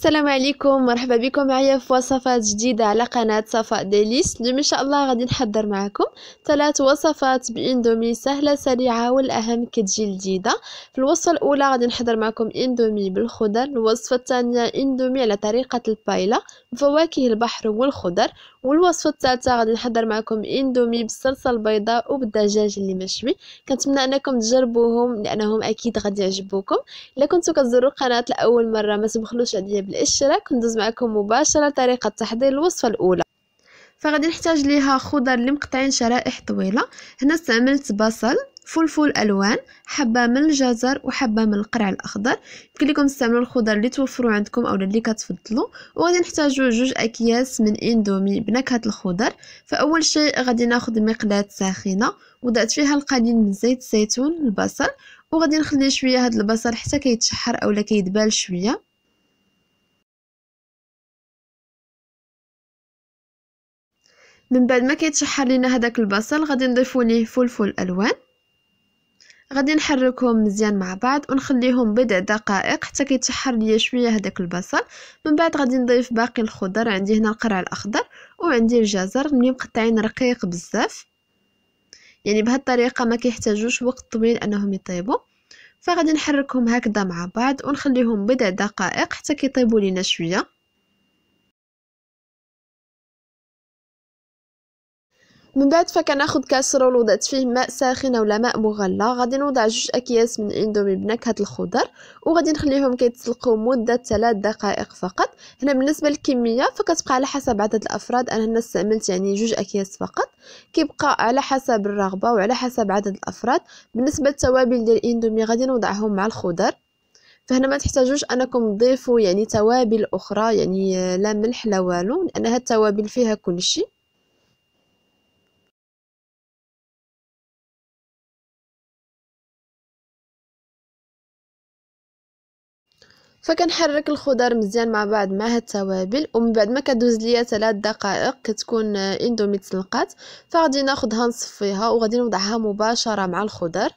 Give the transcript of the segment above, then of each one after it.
السلام عليكم مرحبا بكم معايا في وصفات جديدة على قناة صفاء ديليس اليوم إن شاء الله غادي نحضر معكم ثلاث وصفات بإندومي سهلة سريعة والأهم كتجي لذيذة في الوصفة الأولى غادي نحضر معكم إندومي بالخضر الوصفة الثانية إندومي على طريقة البايلا فواكه البحر والخضر والوصفه الثالثه غادي نحضر معكم اندومي بالصلصه البيضاء وبالدجاج اللي مشوي كنتمنى انكم تجربوهم لانهم اكيد غادي يعجبوكم الا كنتو كتزوروا القناه لاول مره ما تبخلوش عليا بالاشتراك ندوز معكم مباشره طريقه تحضير الوصفه الاولى فغادي نحتاج ليها خضر اللي مقطعين شرائح طويله هنا استعملت بصل فلفل الوان حبه من الجزر وحبه من القرع الاخضر يمكن لكم تستعملوا الخضر اللي توفروا عندكم اولا اللي كتفضلوا وغادي نحتاجوا جوج اكياس من اندومي بنكهه الخضر فاول شيء غادي ناخذ مقلاة ساخنه وضعت فيها القليل من زيت الزيتون البصل وغادي نخلي شويه هذا البصل حتى كيتشحر اولا كيدبال شويه من بعد ما كيتشحر لينا هذاك البصل غادي نضيفوا ليه فلفل الوان غادي نحركهم مزيان مع بعض ونخليهم بضع دقائق حتى كيتشحر ليا شويه هداك البصل من بعد غادي نضيف باقي الخضر عندي هنا القرع الاخضر وعندي الجزر ملي مقطعين رقيق بزاف يعني بهاد الطريقه ما كيحتاجوش وقت طويل انهم يطيبوا فغادي نحركهم هكذا مع بعض ونخليهم بضع دقائق حتى كيطيبوا لينا شويه من بعد فكناخد كاسرول وضعت فيه ماء ساخن ولا ماء مغلى غادي نوضع جوج اكياس من اندومي بنكهه الخضر وغادي نخليهم كيتسلقوا مده 3 دقائق فقط هنا بالنسبه للكميه فكتبقى على حسب عدد الافراد انا هنا استعملت يعني جوج اكياس فقط كيبقى على حسب الرغبه وعلى حسب عدد الافراد بالنسبه للتوابل ديال الاندومي غادي نوضعهم مع الخضر فهنا ما تحتاجوش انكم تضيفوا يعني توابل اخرى يعني آه، لا ملح لا والو لان هاد التوابل فيها كلشي فكنحرك الخضر مزيان مع بعض مع هاد التوابل ومن بعد ما كدوز ليا ثلاث دقائق كتكون اندومي تسلقات فغادي ناخدها نصفيها وغادي نوضعها مباشره مع الخضر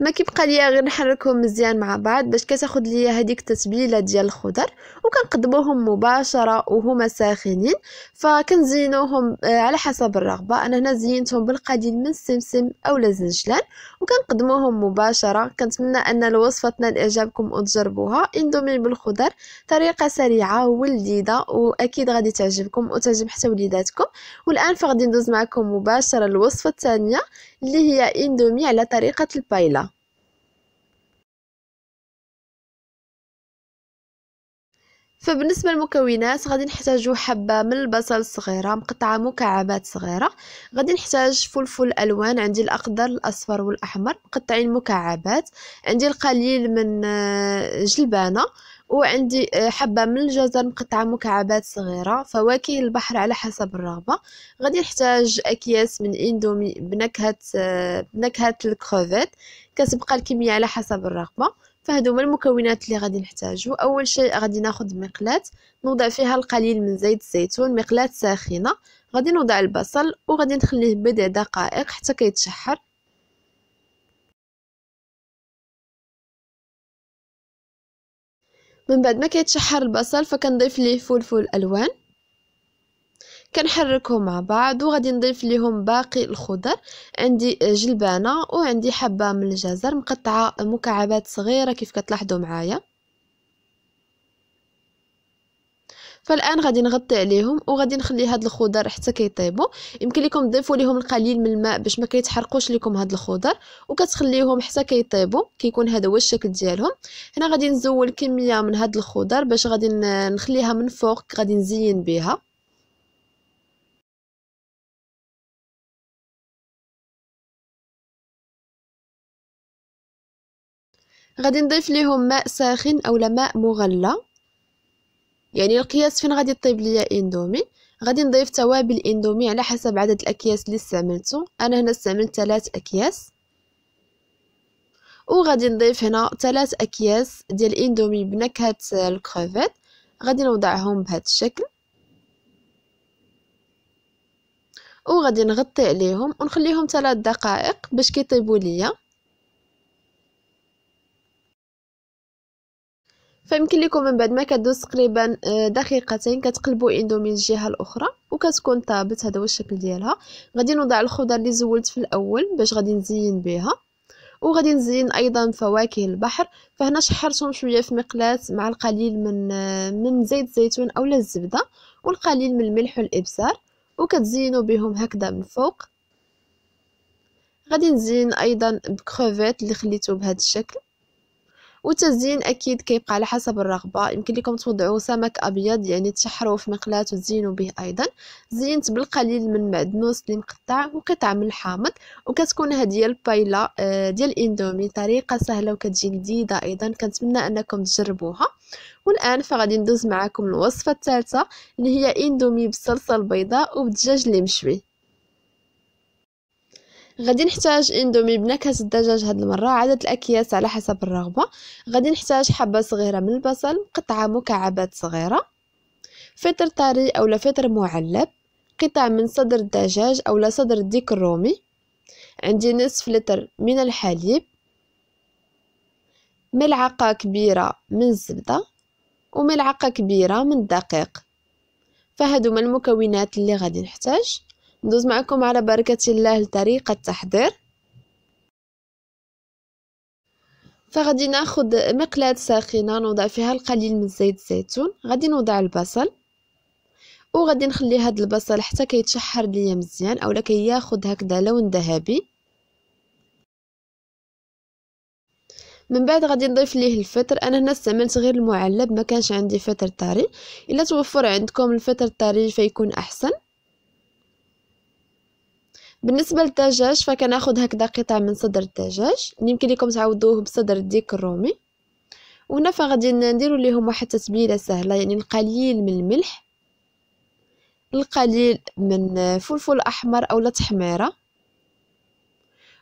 ما كيبقى ليا غير نحركهم مزيان مع بعض باش كتاخد ليا هذيك التتبيله ديال الخضر وكنقدموهم مباشره وهما ساخنين فكنزينوهم آه، على حسب الرغبه انا هنا زينتهم بالقليل من السمسم اولا الزنجلان وكنقدموهم مباشره كنتمنى ان الوصفه تنال اعجابكم وتجربوها اندومي بالخضر طريقه سريعه ولذيذه واكيد غادي تعجبكم وتعجب حتى وليداتكم والان فغادي ندوز معكم مباشره الوصفه الثانيه اللي هي اندومي على طريقه البايلا فبالنسبه للمكونات غادي نحتاجو حبه من البصل صغيره مقطعه مكعبات صغيره غادي نحتاج فلفل الوان عندي الاخضر الاصفر والاحمر مقطعين مكعبات عندي القليل من آه، جلبانه وعندي آه، حبه من الجزر مقطعه مكعبات صغيره فواكه البحر على حسب الرغبه غادي نحتاج اكياس من اندومي بنكهه آه، بنكهه الكروفيت كتبقى الكميه على حسب الرغبه فهادو هما المكونات اللي غادي نحتاجو اول شيء غادي ناخذ مقلاة نوضع فيها القليل من زيت الزيتون مقلاة ساخنه غادي نوضع البصل وغادي نخليه بضع دقائق حتى كيتشحر من بعد ما كيتشحر البصل فكنضيف ليه فلفل الوان كنحركهم مع بعض وغادي نضيف ليهم باقي الخضر عندي جلبانه وعندي حبه من الجزر مقطعه مكعبات صغيره كيف كتلاحظوا معايا فالان غادي نغطي عليهم وغادي نخلي هاد الخضر حتى كيطيبوا يمكن لكم تضيفوا ليهم القليل من الماء باش ما كيتحرقوش لكم هاد الخضر وكتخليهم حتى كيطيبوا كيكون هذا هو الشكل ديالهم هنا غادي نزول كميه من هاد الخضر باش غادي نخليها من فوق غادي نزين بها غادي نضيف ليهم ماء ساخن اولا ماء مغلى يعني القياس فين غادي طيب ليا اندومي غادي نضيف توابل اندومي على حسب عدد الاكياس اللي استعملته انا هنا استعملت ثلاث اكياس وغادي نضيف هنا ثلاث اكياس ديال اندومي بنكهه الكروفيت غادي نوضعهم بهذا الشكل وغادي نغطي عليهم ونخليهم ثلاث دقائق باش كيطيبوا ليا فيمكن لكم من بعد ما كدوز تقريبا آه، دقيقتين كتقلبوا اندومي الجهه الاخرى وكتكون طابت هذا هو الشكل ديالها غادي نوضع الخضر اللي زولت في الاول باش غادي نزين بها وغادي نزين ايضا فواكه البحر فهنا شحرتهم شويه في مقلاة مع القليل من آه، من زيت الزيتون اولا الزبده والقليل من الملح والابزار وكتزينوا بهم هكذا من فوق غادي نزين ايضا بكروفيت اللي خليته بهذا الشكل والتزيين اكيد كيبقى على حسب الرغبه يمكن لكم توضعوا سمك ابيض يعني تشحروا في مقلاه وتزينوا به ايضا زينت بالقليل من معدنوس اللي مقطع وقطع من الحامض وكتكون ديال البايلا آه، ديال الاندومي طريقه سهله وكتجي لذيذه ايضا كنتمنى انكم تجربوها والان فغادي ندوز معكم الوصفه الثالثه اللي هي اندومي بالصلصه البيضاء وبالدجاج المشوي غادي نحتاج اندومي بنكهه الدجاج هاد المره عدد الاكياس على حسب الرغبه غادي نحتاج حبه صغيره من البصل قطعه مكعبات صغيره فطر طري اولا فطر معلب قطع من صدر الدجاج اولا صدر الديك الرومي عندي نصف لتر من الحليب ملعقه كبيره من الزبده وملعقه كبيره من الدقيق فهادو هما المكونات اللي غادي نحتاج ندوز معكم على بركة الله لطريقة التحضير فغادي ناخد مقلاة ساخنة نوضع فيها القليل من زيت الزيتون غادي نوضع البصل وغادي نخلي هاد البصل حتى كيتشحر ليا مزيان اولا كياخد هكذا لون ذهبي من بعد غادي نضيف ليه الفطر انا هنا استعملت غير المعلب ما كانش عندي فطر طري الا توفر عندكم الفطر الطري فيكون احسن بالنسبه للدجاج فكناخذ هكذا قطع من صدر الدجاج يمكن لكم تعوضوه بصدر الديك الرومي وهنا فغادي نديروا ليهم واحد التتبيله سهله يعني القليل من الملح القليل من فلفل احمر اولا تحميره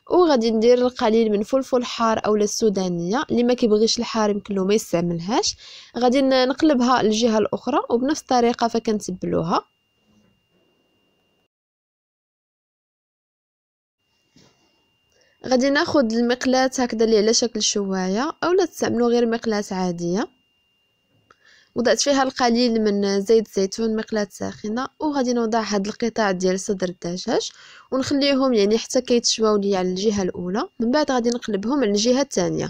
وغادي ندير القليل من فلفل حار اولا السودانيه اللي ما كيبغيش الحار يمكن له ما يستعملهاش غادي نقلبها للجهه الاخرى وبنفس الطريقه فكنتبلوها غادي ناخد المقلاة هكذا اللي على شكل شوايه اولا تستعملوا غير مقلاة عاديه وضعت فيها القليل من زيت زيتون مقلاة ساخنه وغادي نوضع هاد القطاع ديال صدر الدجاج ونخليهم يعني حتى كيتشواو لي على الجهه الاولى من بعد غادي نقلبهم على الجهه الثانيه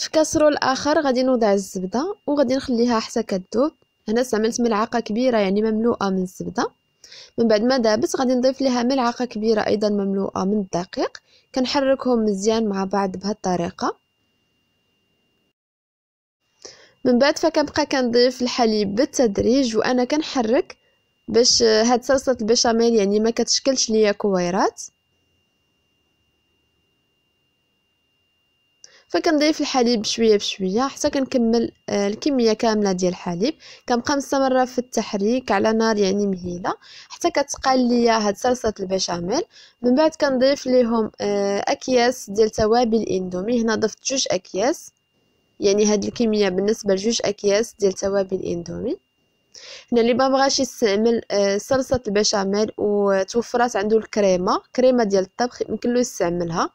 في كاسرول اخر غادي نوضع الزبده وغادي نخليها حتى كتذوب هنا استعملت ملعقه كبيره يعني مملوءه من الزبده من بعد ما دابت غادي نضيف لها ملعقه كبيره ايضا مملوءه من الدقيق كنحركهم مزيان مع بعض بهذه الطريقه من بعد فكنبقى كنضيف الحليب بالتدريج وانا كنحرك باش هاد صلصه البشاميل يعني ما كتشكلش ليا كويرات فكنضيف الحليب شويه بشويه حتى كنكمل آه، الكميه كامله ديال الحليب كنبقى مستمره في التحريك على نار يعني مهيله حتى كتقال ليا هاد صلصه البشاميل من بعد كنضيف ليهم آه، اكياس ديال توابل اندومي هنا ضفت جوج اكياس يعني هاد الكميه بالنسبه لجوج اكياس ديال توابل اندومي هنا اللي ما بغاش يستعمل آه، صلصه البشاميل وتوفرات عنده الكريمه كريمه ديال الطبخ يمكن له يستعملها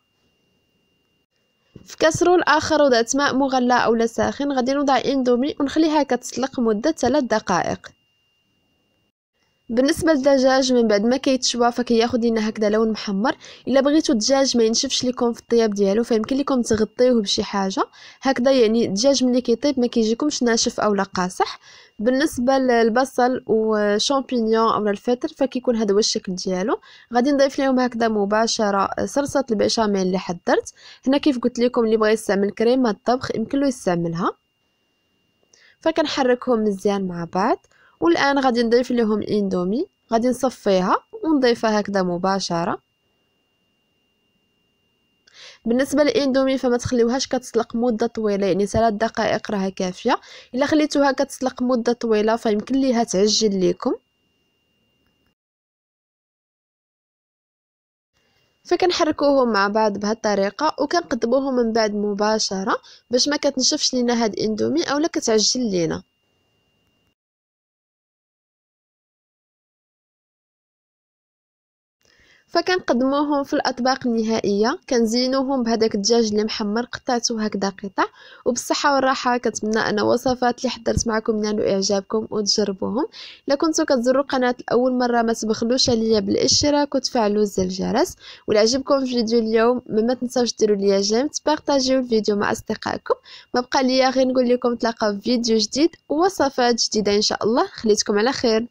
في كاسرول اخر وضعت ماء مغلى او ساخن غادي نوضع اندومي ونخليها كتسلق مده 3 دقائق بالنسبه للدجاج من بعد ما كيتشوى فكياخد لنا هكذا لون محمر الا بغيتو الدجاج ما ينشفش لكم في الطياب ديالو فيمكن لكم تغطيوه بشي حاجه هكذا يعني الدجاج ملي كيطيب ما كيجيكمش ناشف اولا قاصح بالنسبه للبصل وشامبينيون اولا الفطر فكيكون هذا هو الشكل ديالو غادي نضيف لهم هكذا مباشره صلصه البيشاميل اللي حضرت هنا كيف قلت لكم اللي بغى يستعمل كريمه الطبخ يمكن له يستعملها فكنحركهم مزيان مع بعض والان غادي نضيف لهم اندومي غادي نصفيها ونضيفها هكذا مباشره بالنسبه للاندومي فما تخليوهاش كتسلق مده طويله يعني ثلاث دقائق راها كافيه الا خليتوها كتسلق مده طويله فيمكن ليها تعجل ليكم فكنحركوهم مع بعض بهذه الطريقه وكنقدموهم من بعد مباشره باش ما كتنشفش لينا هاد الاندومي اولا كتعجل لينا فكنقدموهم في الاطباق النهائيه كنزينوهم بهذاك الدجاج اللي محمر قطعته هكذا قطع وبالصحه والراحه كنتمنى ان وصفات اللي حضرت معكم ينالوا اعجابكم وتجربوهم الا كنتو كتزوروا القناه لاول مره ما تبخلوش عليا بالاشتراك وتفعلوا زر الجرس ولا عجبكم فيديو اليوم ما تنساوش ديروا ليا جيم تبارطاجيو الفيديو مع اصدقائكم ما بقى ليا غير نقول لكم تلاقاو في فيديو جديد ووصفات جديده ان شاء الله خليتكم على خير